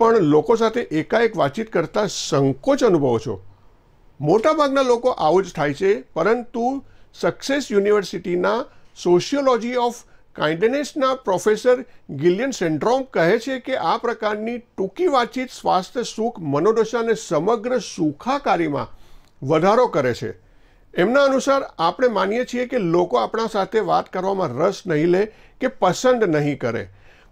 પણ લોકો સાથે એકાએક વાતચીત કરતાં સંકોચ અનુભવો છો મોટાભાગના લોકો આવું જ થાય છે પરંતુ સક્સેસ યુનિવર્સિટીના સોશિયોલોજી ઓફ કાઇન્ડનેસના પ્રોફેસર ગિલિયન સેન્ડ્રોમ કહે છે કે આ પ્રકારની ટૂંકી વાતચીત સ્વાસ્થ્ય સુખ મનોદશા અને સમગ્ર સુખાકારીમાં વધારો કરે છે એમના અનુસાર આપણે માનીએ છીએ કે લોકો આપણા સાથે વાત કરવામાં રસ નહીં લે કે પસંદ નહીં કરે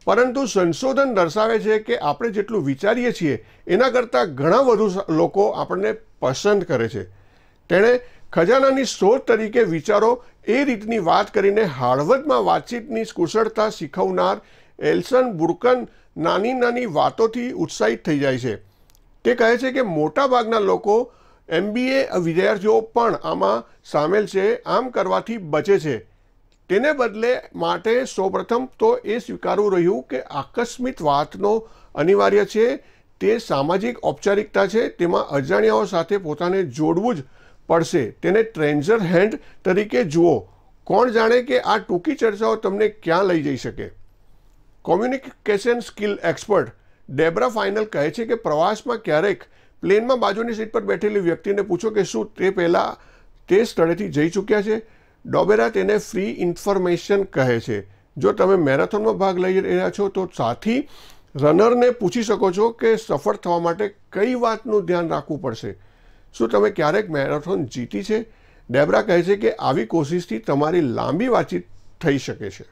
પરંતુ સંશોધન દર્શાવે છે કે આપણે જેટલું વિચારીએ છીએ એના કરતાં ઘણા વધુ લોકો આપણને પસંદ કરે છે તેણે ખજાનાની શોધ તરીકે વિચારો એ રીતની વાત કરીને હાળવદમાં વાતચીતની કુશળતા શીખવનાર એલ્સન બુરકન નાની નાની વાતોથી ઉત્સાહિત થઈ જાય છે તે કહે છે કે મોટાભાગના લોકો એમબીએ વિદ્યાર્થીઓ પણ આમાં સામેલ છે આમ કરવાથી બચે છે તેને બદલે માટે સૌપ્રથમ તો એ સ્વીકારવું રહ્યું કે આકસ્મિક વાતનો અનિવાર્ય છે તે સામાજિક ઔપચારિકતા છે તેમાં અજાણ્યાઓ સાથે પોતાને જોડવું જ પડશે તેને ટ્રેન્જર હેન્ડ તરીકે જુઓ કોણ જાણે કે આ ટૂંકી ચર્ચાઓ તમને ક્યાં લઈ જઈ શકે કોમ્યુનિકેશન સ્કિલ એક્સપર્ટ ડેબ્રા ફાઇનલ કહે છે કે પ્રવાસમાં ક્યારેક પ્લેનમાં બાજુની સીટ પર બેઠેલી વ્યક્તિને પૂછો કે શું તે પહેલાં તે સ્થળેથી જઈ ચૂક્યા છે ડોબેરા તેને ફ્રી ઇન્ફોર્મેશન કહે છે જો તમે મેરેથોનમાં ભાગ લઈ રહ્યા છો તો સાથી રનરને પૂછી શકો છો કે સફળ થવા માટે કઈ વાતનું ધ્યાન રાખવું પડશે શું તમે ક્યારેક મેરેથોન જીતી છે ડેબરા કહે છે કે આવી કોશિશથી તમારી લાંબી વાતચીત થઈ શકે છે